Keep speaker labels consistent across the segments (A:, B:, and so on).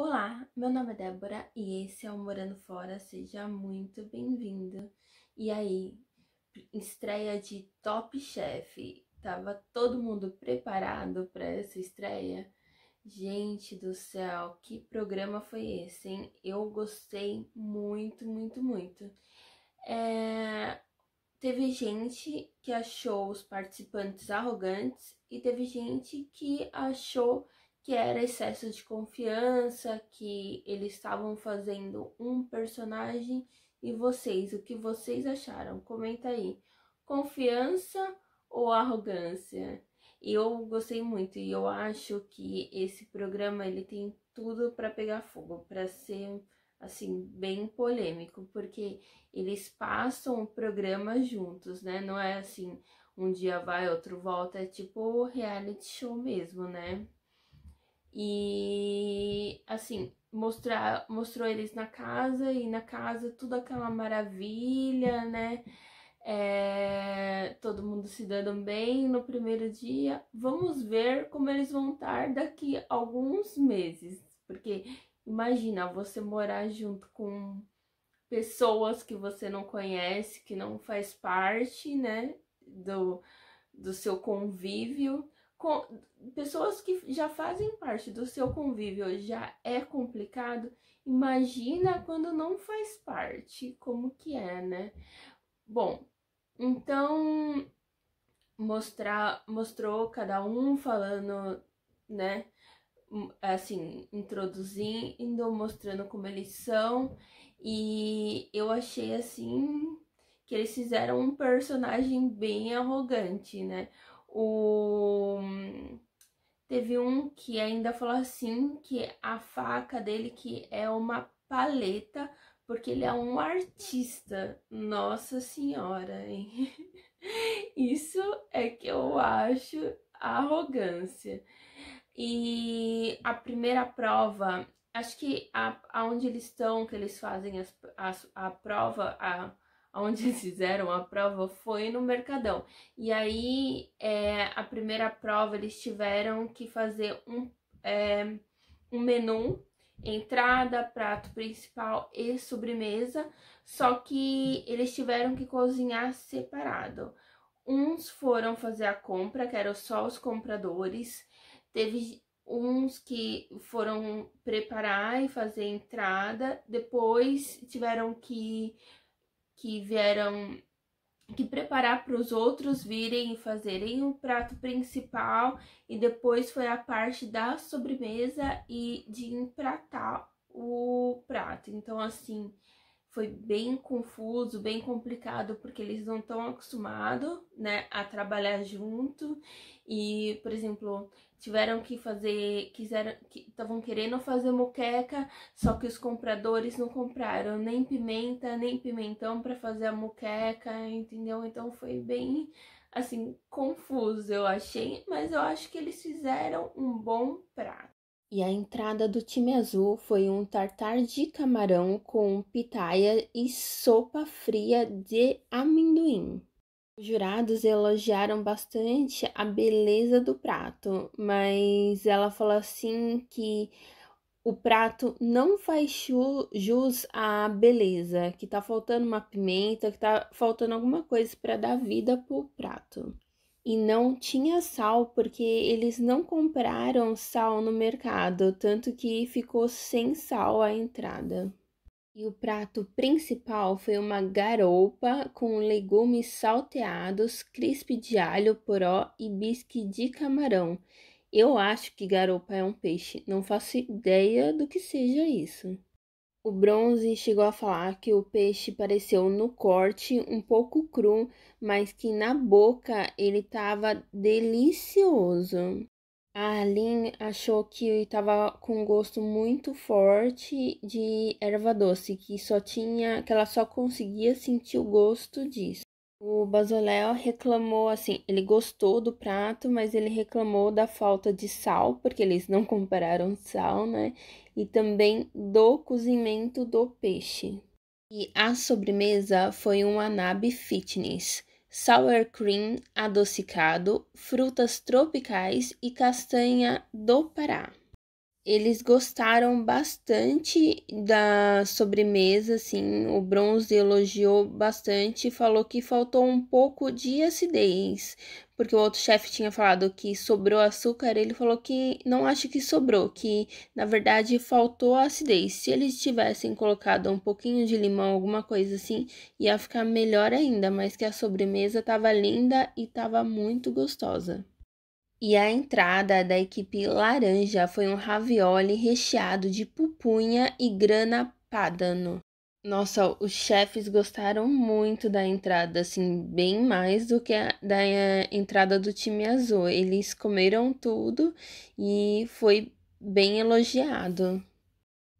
A: Olá, meu nome é Débora e esse é o Morando Fora. Seja muito bem-vindo. E aí, estreia de Top Chef. Tava todo mundo preparado para essa estreia? Gente do céu, que programa foi esse, hein? Eu gostei muito, muito, muito. É... Teve gente que achou os participantes arrogantes e teve gente que achou que era excesso de confiança, que eles estavam fazendo um personagem. E vocês, o que vocês acharam? Comenta aí. Confiança ou arrogância? E eu gostei muito e eu acho que esse programa ele tem tudo para pegar fogo, para ser assim bem polêmico, porque eles passam o programa juntos, né? Não é assim, um dia vai, outro volta, é tipo reality show mesmo, né? E assim, mostrar, mostrou eles na casa e na casa tudo aquela maravilha, né? É, todo mundo se dando bem no primeiro dia. Vamos ver como eles vão estar daqui a alguns meses, porque imagina você morar junto com pessoas que você não conhece, que não faz parte, né, do, do seu convívio com, pessoas que já fazem parte do seu convívio já é complicado, imagina quando não faz parte, como que é, né? Bom, então mostrar mostrou cada um falando, né? Assim, introduzindo, mostrando como eles são, e eu achei assim que eles fizeram um personagem bem arrogante, né? O... Teve um que ainda falou assim que a faca dele que é uma paleta, porque ele é um artista. Nossa senhora, hein? Isso é que eu acho arrogância. E a primeira prova, acho que a, aonde eles estão, que eles fazem as, a, a prova, a, onde fizeram a prova foi no Mercadão. E aí, é, a primeira prova, eles tiveram que fazer um, é, um menu, entrada, prato principal e sobremesa, só que eles tiveram que cozinhar separado. Uns foram fazer a compra, que eram só os compradores, teve uns que foram preparar e fazer entrada, depois tiveram que que vieram que preparar para os outros virem e fazerem o um prato principal e depois foi a parte da sobremesa e de empratar o prato. Então assim, foi bem confuso, bem complicado, porque eles não estão acostumados, né, a trabalhar junto. E, por exemplo, tiveram que fazer, quiseram, estavam que, querendo fazer moqueca, só que os compradores não compraram nem pimenta, nem pimentão para fazer a moqueca, entendeu? Então foi bem assim confuso, eu achei, mas eu acho que eles fizeram um bom prato. E a entrada do time azul foi um tartar de camarão com pitaia e sopa fria de amendoim. Os jurados elogiaram bastante a beleza do prato, mas ela falou assim que o prato não faz jus à beleza, que tá faltando uma pimenta, que tá faltando alguma coisa para dar vida pro prato e não tinha sal porque eles não compraram sal no mercado, tanto que ficou sem sal a entrada. E o prato principal foi uma garopa com legumes salteados, crispe de alho, poró e bisque de camarão. Eu acho que garopa é um peixe, não faço ideia do que seja isso. O bronze chegou a falar que o peixe pareceu no corte um pouco cru, mas que na boca ele estava delicioso. A Aline achou que estava com um gosto muito forte de erva doce, que só tinha, que ela só conseguia sentir o gosto disso. O Basoléu reclamou assim, ele gostou do prato, mas ele reclamou da falta de sal, porque eles não compraram sal, né? E também do cozimento do peixe. E a sobremesa foi um anabe fitness, sour cream adocicado, frutas tropicais e castanha do Pará. Eles gostaram bastante da sobremesa, assim, o Bronze elogiou bastante, falou que faltou um pouco de acidez, porque o outro chefe tinha falado que sobrou açúcar, ele falou que não acha que sobrou, que na verdade faltou acidez. Se eles tivessem colocado um pouquinho de limão, alguma coisa assim, ia ficar melhor ainda, mas que a sobremesa tava linda e tava muito gostosa. E a entrada da equipe laranja foi um ravioli recheado de pupunha e grana padano. Nossa, os chefes gostaram muito da entrada, assim, bem mais do que a, da eh, entrada do time azul. Eles comeram tudo e foi bem elogiado.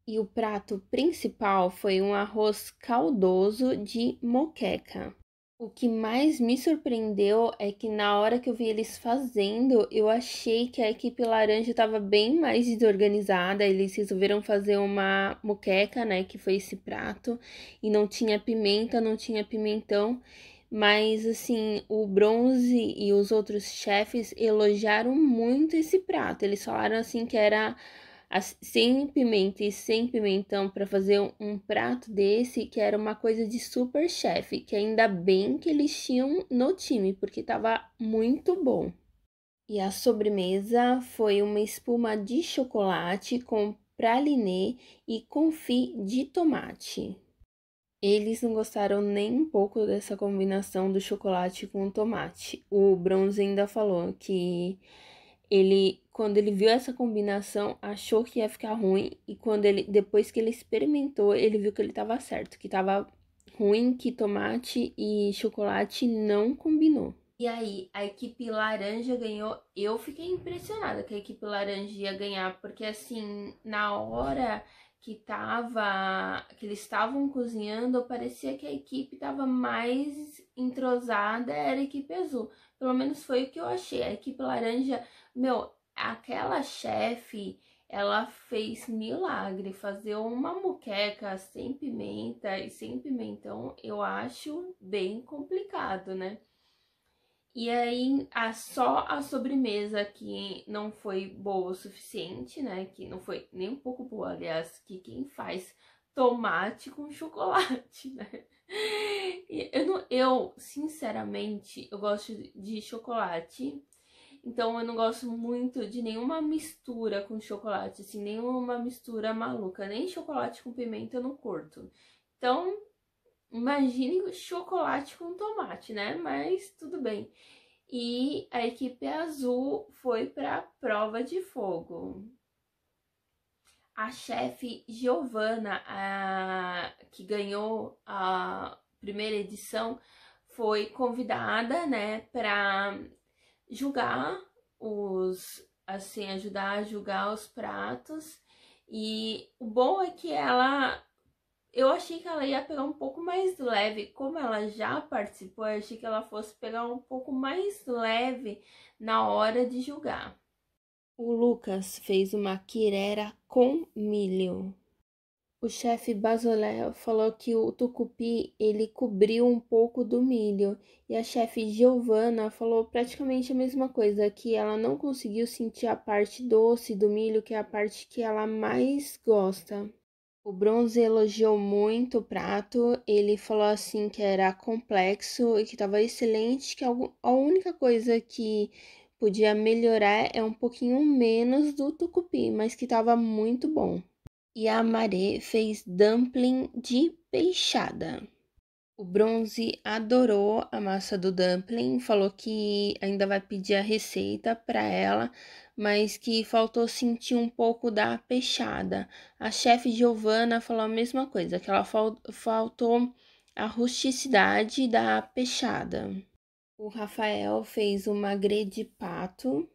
A: E o prato principal foi um arroz caldoso de moqueca. O que mais me surpreendeu é que na hora que eu vi eles fazendo, eu achei que a equipe laranja estava bem mais desorganizada. Eles resolveram fazer uma moqueca, né, que foi esse prato, e não tinha pimenta, não tinha pimentão. Mas assim, o Bronze e os outros chefes elogiaram muito esse prato. Eles falaram assim que era sem pimenta e sem pimentão para fazer um, um, prato desse, que era uma coisa de super chefe, que ainda bem que eles tinham no time, porque estava muito bom. E a sobremesa foi uma espuma de chocolate com praliné e confit de tomate. Eles não gostaram nem um pouco dessa combinação do chocolate com tomate. O Bronze ainda falou que ele quando ele viu essa combinação, achou que ia ficar ruim e quando ele depois que ele experimentou, ele viu que ele estava certo, que estava ruim, que tomate e chocolate não combinou. E aí, a equipe laranja ganhou. Eu fiquei impressionada que a equipe laranja ia ganhar, porque assim, na hora que tava, que eles estavam cozinhando, parecia que a equipe estava mais entrosada, era a equipe azul. Pelo menos foi o que eu achei. A equipe laranja meu, aquela chefe, ela fez milagre. Fazer uma muqueca sem pimenta e sem pimentão, eu acho bem complicado, né? E aí, a, só a sobremesa que não foi boa o suficiente, né? Que não foi nem um pouco boa, aliás, que quem faz tomate com chocolate, né? Eu, não, eu, sinceramente, eu gosto de chocolate então eu não gosto muito de nenhuma mistura com chocolate, assim, nenhuma mistura maluca, nem chocolate com pimenta eu não curto. Então, imagine chocolate com tomate, né? Mas tudo bem. E a equipe azul foi para a prova de fogo. A chefe Giovana, a, que ganhou a primeira edição, foi convidada, né, para julgar os assim, ajudar a julgar os pratos. E o bom é que ela eu achei que ela ia pegar um pouco mais leve, como ela já participou, eu achei que ela fosse pegar um pouco mais leve na hora de julgar. O Lucas fez uma quirera com milho. O chefe Basolé falou que o tucupi ele cobriu um pouco do milho e a chefe Giovana falou praticamente a mesma coisa, que ela não conseguiu sentir a parte doce do milho, que é a parte que ela mais gosta. O Bronze elogiou muito o prato, ele falou assim que era complexo e que estava excelente, que a única coisa que podia melhorar é um pouquinho menos do tucupi, mas que estava muito bom e a Maré fez dumpling de peixada. O bronze adorou a massa do dumpling, falou que ainda vai pedir a receita para ela, mas que faltou sentir um pouco da peixada. A chefe Giovana falou a mesma coisa, que ela fal faltou a rusticidade da peixada. O Rafael fez uma grede pato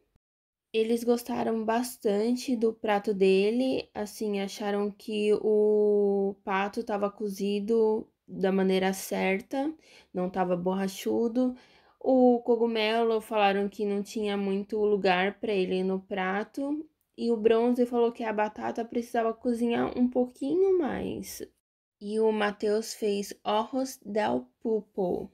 A: eles gostaram bastante do prato dele, assim, acharam que o pato estava cozido da maneira certa, não estava borrachudo. O cogumelo falaram que não tinha muito lugar para ele no prato, e o bronze falou que a batata precisava cozinhar um pouquinho mais. E o Matheus fez arroz del pupo,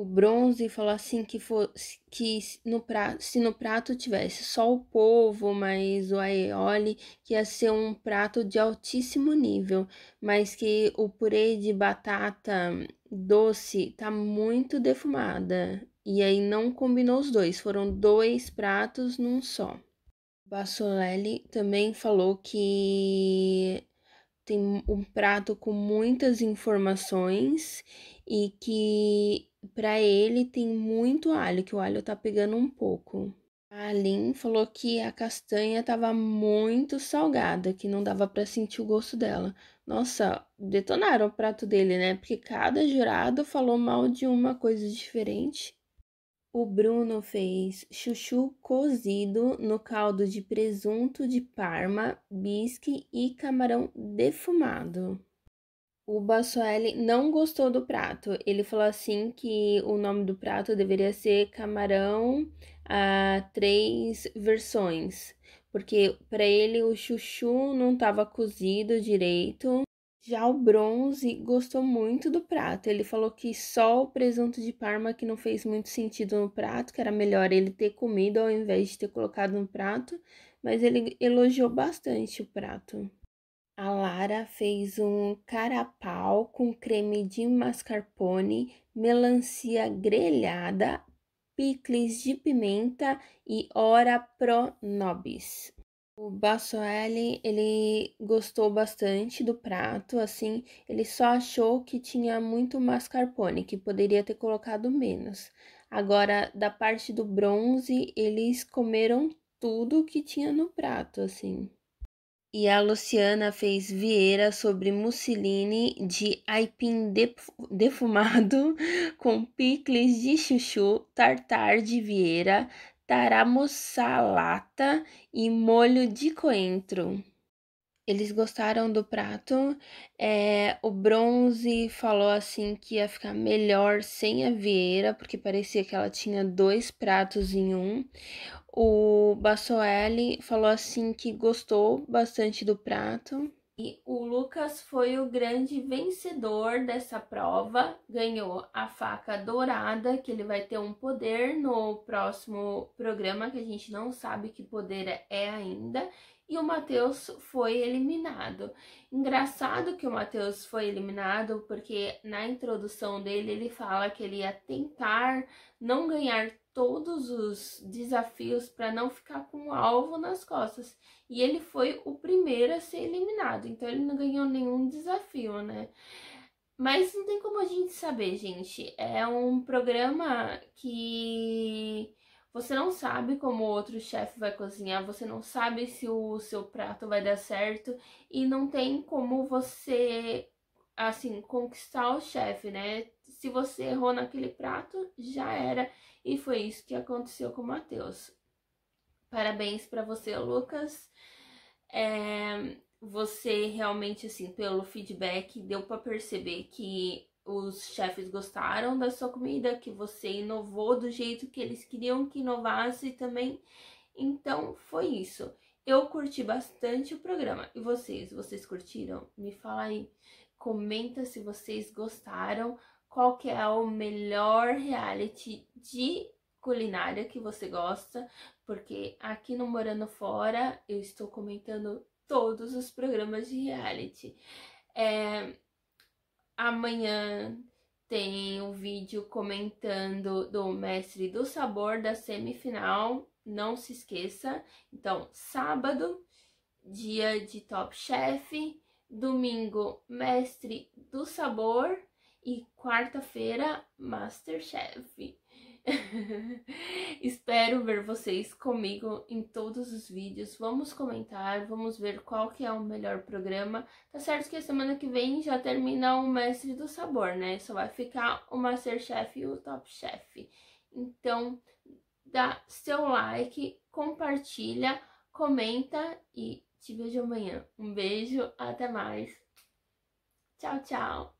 A: o bronze e falou assim que fosse que no prato, se no prato tivesse só o povo mas o aioli, que ia ser um prato de altíssimo nível, mas que o purê de batata doce tá muito defumada. E aí não combinou os dois, foram dois pratos num só. Bassolelli também falou que tem um prato com muitas informações e que para ele tem muito alho, que o alho tá pegando um pouco. A falou que a castanha tava muito salgada, que não dava para sentir o gosto dela. Nossa, detonaram o prato dele, né? Porque cada jurado falou mal de uma coisa diferente. O Bruno fez chuchu cozido no caldo de presunto de parma, bisque e camarão defumado o Bassoelli não gostou do prato. Ele falou assim que o nome do prato deveria ser camarão a três versões, porque para ele o chuchu não estava cozido direito. Já o bronze gostou muito do prato. Ele falou que só o presunto de Parma que não fez muito sentido no prato, que era melhor ele ter comido ao invés de ter colocado no prato, mas ele elogiou bastante o prato. A Lara fez um carapau com creme de mascarpone, melancia grelhada, picles de pimenta e ora pro nobis. O Bassoelli, ele gostou bastante do prato, assim, ele só achou que tinha muito mascarpone, que poderia ter colocado menos. Agora, da parte do bronze, eles comeram tudo que tinha no prato, assim e a Luciana fez Vieira sobre Musseline de aipim defumado com picles de chuchu, tartar de Vieira, taramussalata e molho de coentro. Eles gostaram do prato. É, o bronze falou assim que ia ficar melhor sem a Vieira, porque parecia que ela tinha dois pratos em um. O Bassoelli falou assim que gostou bastante do prato. E o Lucas foi o grande vencedor dessa prova, ganhou a faca dourada, que ele vai ter um poder no próximo programa, que a gente não sabe que poder é ainda e o Matheus foi eliminado. Engraçado que o Matheus foi eliminado porque na introdução dele ele fala que ele ia tentar não ganhar todos os desafios para não ficar com o alvo nas costas. E ele foi o primeiro a ser eliminado, então ele não ganhou nenhum desafio, né? Mas não tem como a gente saber, gente. É um programa que você não sabe como o outro chefe vai cozinhar, você não sabe se o seu prato vai dar certo e não tem como você, assim, conquistar o chefe, né? Se você errou naquele prato, já era. E foi isso que aconteceu com o Matheus. Parabéns para você, Lucas. É, você realmente, assim, pelo feedback, deu para perceber que os chefes gostaram da sua comida, que você inovou do jeito que eles queriam que inovasse também. Então foi isso. Eu curti bastante o programa. E vocês, vocês curtiram? Me fala aí. Comenta se vocês gostaram. Qual que é o melhor reality de culinária que você gosta? Porque aqui no Morando Fora eu estou comentando todos os programas de reality. É, Amanhã tem o um vídeo comentando do mestre do sabor da semifinal. Não se esqueça. Então, sábado, dia de Top Chef. Domingo, mestre do sabor. E quarta-feira, Masterchef. Espero ver vocês comigo em todos os vídeos. Vamos comentar, vamos ver qual que é o melhor programa. Tá certo que a semana que vem já termina o Mestre do Sabor, né? Só vai ficar o Masterchef e o Top Chef. Então, dá seu like, compartilha, comenta e te vejo amanhã. Um beijo, até mais. Tchau, tchau.